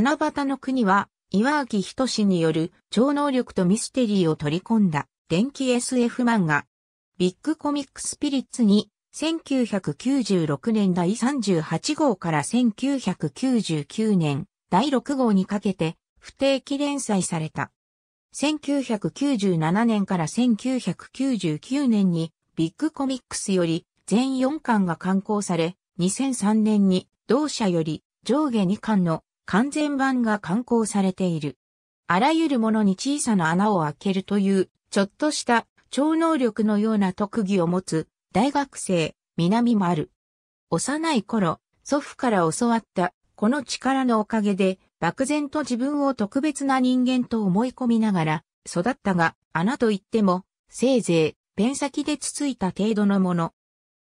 七夕の国は、岩明仁による超能力とミステリーを取り込んだ電気 SF 漫画。ビッグコミックスピリッツに1996年第38号から1999年第6号にかけて不定期連載された。1997年から1999年にビッグコミックスより全4巻が刊行され、2003年に同社より上下2巻の完全版が刊行されている。あらゆるものに小さな穴を開けるという、ちょっとした超能力のような特技を持つ大学生、南丸。幼い頃、祖父から教わったこの力のおかげで、漠然と自分を特別な人間と思い込みながら育ったが、穴といっても、せいぜいペン先でつついた程度のもの。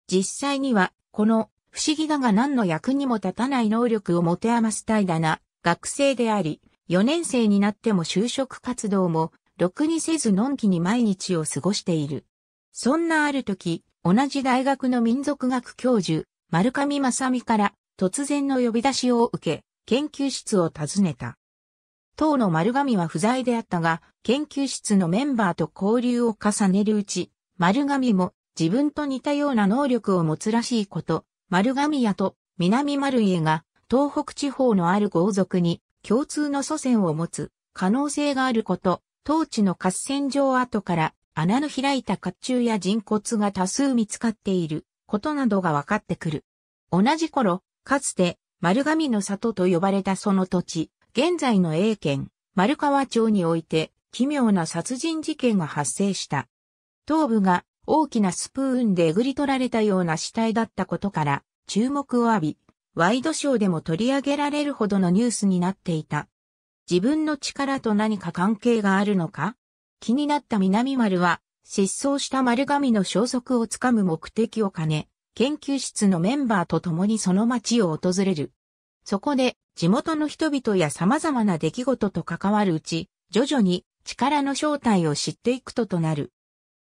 実際には、この不思議だが何の役にも立たない能力を持て余す怠惰な学生であり、4年生になっても就職活動も、ろくにせずのんきに毎日を過ごしている。そんなある時、同じ大学の民族学教授、丸上正美から突然の呼び出しを受け、研究室を訪ねた。当の丸上は不在であったが、研究室のメンバーと交流を重ねるうち、丸上も自分と似たような能力を持つらしいこと、丸神屋と南丸家が東北地方のある豪族に共通の祖先を持つ可能性があること、当地の合戦場跡から穴の開いた甲冑や人骨が多数見つかっていることなどが分かってくる。同じ頃、かつて丸神の里と呼ばれたその土地、現在の A 県丸川町において奇妙な殺人事件が発生した。頭部が大きなスプーンでえぐり取られたような死体だったことから注目を浴び、ワイドショーでも取り上げられるほどのニュースになっていた。自分の力と何か関係があるのか気になった南丸は、失踪した丸神の消息をつかむ目的を兼ね、研究室のメンバーと共にその町を訪れる。そこで、地元の人々や様々な出来事と関わるうち、徐々に力の正体を知っていくととなる。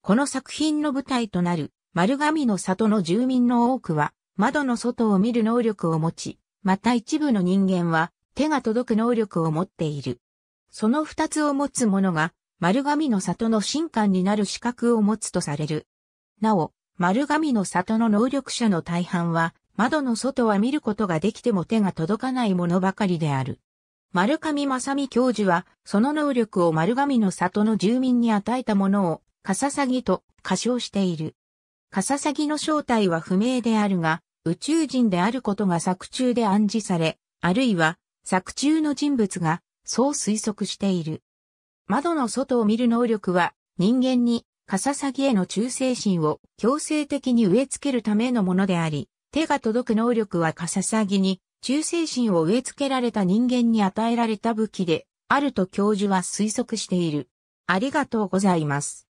この作品の舞台となる丸神の里の住民の多くは窓の外を見る能力を持ち、また一部の人間は手が届く能力を持っている。その二つを持つ者が丸神の里の神官になる資格を持つとされる。なお、丸神の里の能力者の大半は窓の外は見ることができても手が届かないものばかりである。丸上正美教授は、その能力を丸神の里の住民に与えたものを、カササギと過称している。カササギの正体は不明であるが、宇宙人であることが作中で暗示され、あるいは作中の人物がそう推測している。窓の外を見る能力は人間にカササギへの忠誠心を強制的に植え付けるためのものであり、手が届く能力はカササギに忠誠心を植え付けられた人間に与えられた武器であると教授は推測している。ありがとうございます。